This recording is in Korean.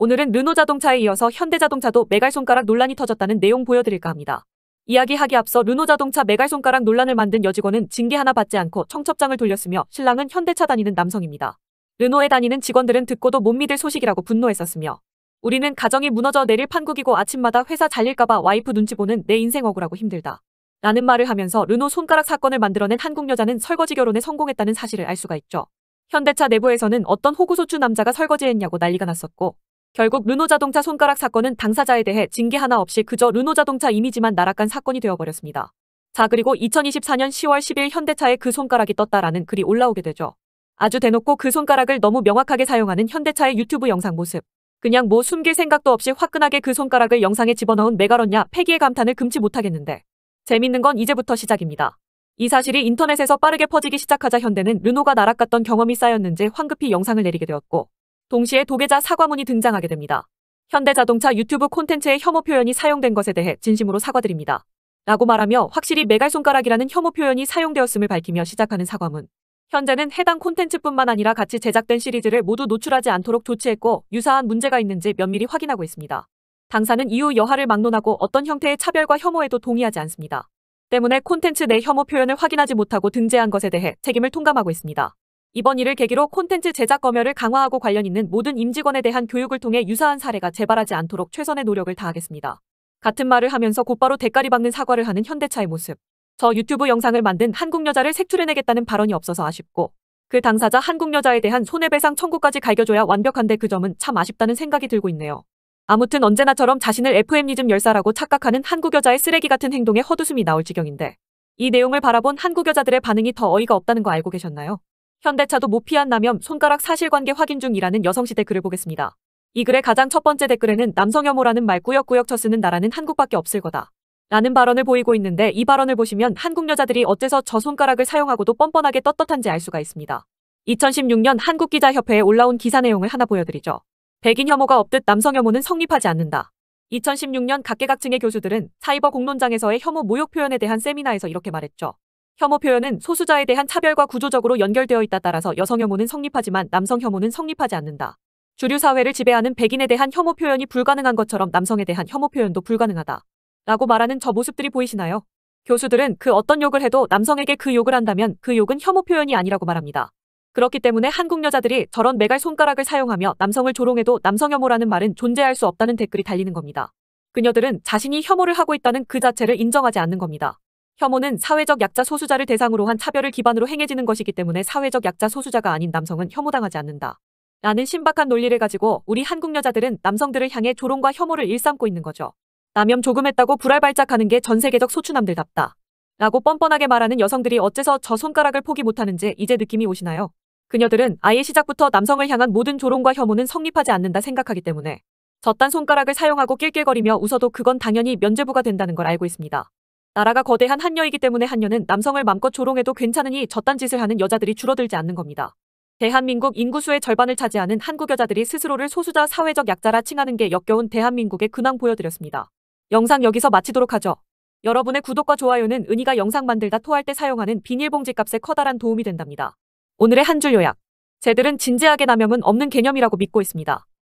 오늘은 르노자동차에 이어서 현대자동차도 메갈손가락 논란이 터졌다는 내용 보여드릴까 합니다. 이야기하기 앞서 르노자동차 메갈손가락 논란을 만든 여직원은 징계 하나 받지 않고 청첩장을 돌렸으며 신랑은 현대차 다니는 남성입니다. 르노에 다니는 직원들은 듣고도 못 믿을 소식이라고 분노했었으며 우리는 가정이 무너져 내릴 판국이고 아침마다 회사 잘릴까봐 와이프 눈치 보는 내 인생 억울하고 힘들다. 라는 말을 하면서 르노 손가락 사건을 만들어낸 한국 여자는 설거지 결혼에 성공했다는 사실을 알 수가 있죠. 현대차 내부에서는 어떤 호구소추 남자가 설거지했냐고 난리가 났었고 결국 르노자동차 손가락 사건은 당사자에 대해 징계 하나 없이 그저 르노자동차 이미지만 날아간 사건이 되어버렸습니다. 자 그리고 2024년 10월 10일 현대차에 그 손가락이 떴다라는 글이 올라오게 되죠. 아주 대놓고 그 손가락을 너무 명확하게 사용하는 현대차의 유튜브 영상 모습. 그냥 뭐 숨길 생각도 없이 화끈하게 그 손가락을 영상에 집어넣은 메가런냐 패기의 감탄을 금치 못하겠는데. 재밌는 건 이제부터 시작입니다. 이 사실이 인터넷에서 빠르게 퍼지기 시작하자 현대는 르노가 날아갔던 경험이 쌓였는지 황급히 영상을 내리게 되었고 동시에 도계자 사과문이 등장하게 됩니다. 현대자동차 유튜브 콘텐츠의 혐오 표현이 사용된 것에 대해 진심으로 사과드립니다. 라고 말하며 확실히 메갈손가락이라는 혐오 표현이 사용되었음을 밝히며 시작하는 사과문. 현재는 해당 콘텐츠뿐만 아니라 같이 제작된 시리즈를 모두 노출하지 않도록 조치했고 유사한 문제가 있는지 면밀히 확인하고 있습니다. 당사는 이후 여하를 막론하고 어떤 형태의 차별과 혐오에도 동의하지 않습니다. 때문에 콘텐츠 내 혐오 표현을 확인하지 못하고 등재한 것에 대해 책임을 통감하고 있습니다. 이번 일을 계기로 콘텐츠 제작 검열을 강화하고 관련 있는 모든 임직원에 대한 교육을 통해 유사한 사례가 재발하지 않도록 최선의 노력을 다하겠습니다. 같은 말을 하면서 곧바로 대가리 박는 사과를 하는 현대차의 모습. 저 유튜브 영상을 만든 한국 여자를 색출해내겠다는 발언이 없어서 아쉽고 그 당사자 한국 여자에 대한 손해배상 청구까지 갈겨줘야 완벽한데 그 점은 참 아쉽다는 생각이 들고 있네요. 아무튼 언제나처럼 자신을 FM리즘 열사라고 착각하는 한국 여자의 쓰레기 같은 행동에 헛웃음이 나올 지경인데 이 내용을 바라본 한국 여자들의 반응이 더 어이가 없다는 거 알고 계셨나요? 현대차도 모피안 뭐 남염 손가락 사실관계 확인 중이라는 여성시대 글을 보겠습니다. 이 글의 가장 첫 번째 댓글에는 남성혐오라는 말 꾸역꾸역 쳐쓰는 나라는 한국밖에 없을 거다. 라는 발언을 보이고 있는데 이 발언을 보시면 한국 여자들이 어째서 저 손가락을 사용하고도 뻔뻔하게 떳떳한지 알 수가 있습니다. 2016년 한국기자협회에 올라온 기사 내용을 하나 보여드리죠. 백인 혐오가 없듯 남성 혐오는 성립하지 않는다. 2016년 각계각층의 교수들은 사이버 공론장에서의 혐오 모욕 표현에 대한 세미나에서 이렇게 말했죠. 혐오 표현은 소수자에 대한 차별과 구조적으로 연결되어 있다 따라서 여성 혐오는 성립하지만 남성 혐오는 성립하지 않는다. 주류 사회를 지배하는 백인에 대한 혐오 표현이 불가능한 것처럼 남성에 대한 혐오 표현도 불가능하다. 라고 말하는 저 모습들이 보이시나요? 교수들은 그 어떤 욕을 해도 남성에게 그 욕을 한다면 그 욕은 혐오 표현이 아니라고 말합니다. 그렇기 때문에 한국 여자들이 저런 메갈 손가락을 사용하며 남성을 조롱해도 남성 혐오라는 말은 존재할 수 없다는 댓글이 달리는 겁니다. 그녀들은 자신이 혐오를 하고 있다는 그 자체를 인정하지 않는 겁니다. 혐오는 사회적 약자 소수자를 대상으로 한 차별을 기반으로 행해지는 것이기 때문에 사회적 약자 소수자가 아닌 남성은 혐오당하지 않는다. 라는 신박한 논리를 가지고 우리 한국 여자들은 남성들을 향해 조롱과 혐오를 일삼고 있는 거죠. 남염 조금 했다고 불알발작하는 게 전 세계적 소추남들답다. 라고 뻔뻔하게 말하는 여성들이 어째서 저 손가락을 포기 못하는지 이제 느낌이 오시나요? 그녀들은 아예 시작부터 남성을 향한 모든 조롱과 혐오는 성립하지 않는다 생각하기 때문에 저딴 손가락을 사용하고 낄낄거리며 웃어도 그건 당연히 면죄부가 된다는 걸 알고 있습니다. 나라가 거대한 한녀이기 때문에 한녀는 남성을 맘껏 조롱해도 괜찮으니 저딴 짓을 하는 여자들이 줄어들지 않는 겁니다. 대한민국 인구수의 절반을 차지하는 한국 여자들이 스스로를 소수자 사회적 약자라 칭하는 게 역겨운 대한민국의 근황 보여드렸습니다. 영상 여기서 마치도록 하죠. 여러분의 구독과 좋아요는 은희가 영상 만들다 토할 때 사용하는 비닐봉지 값에 커다란 도움이 된답니다. 오늘의 한 줄 요약. 쟤들은 진지하게 남용은 없는 개념이라고 믿고 있습니다.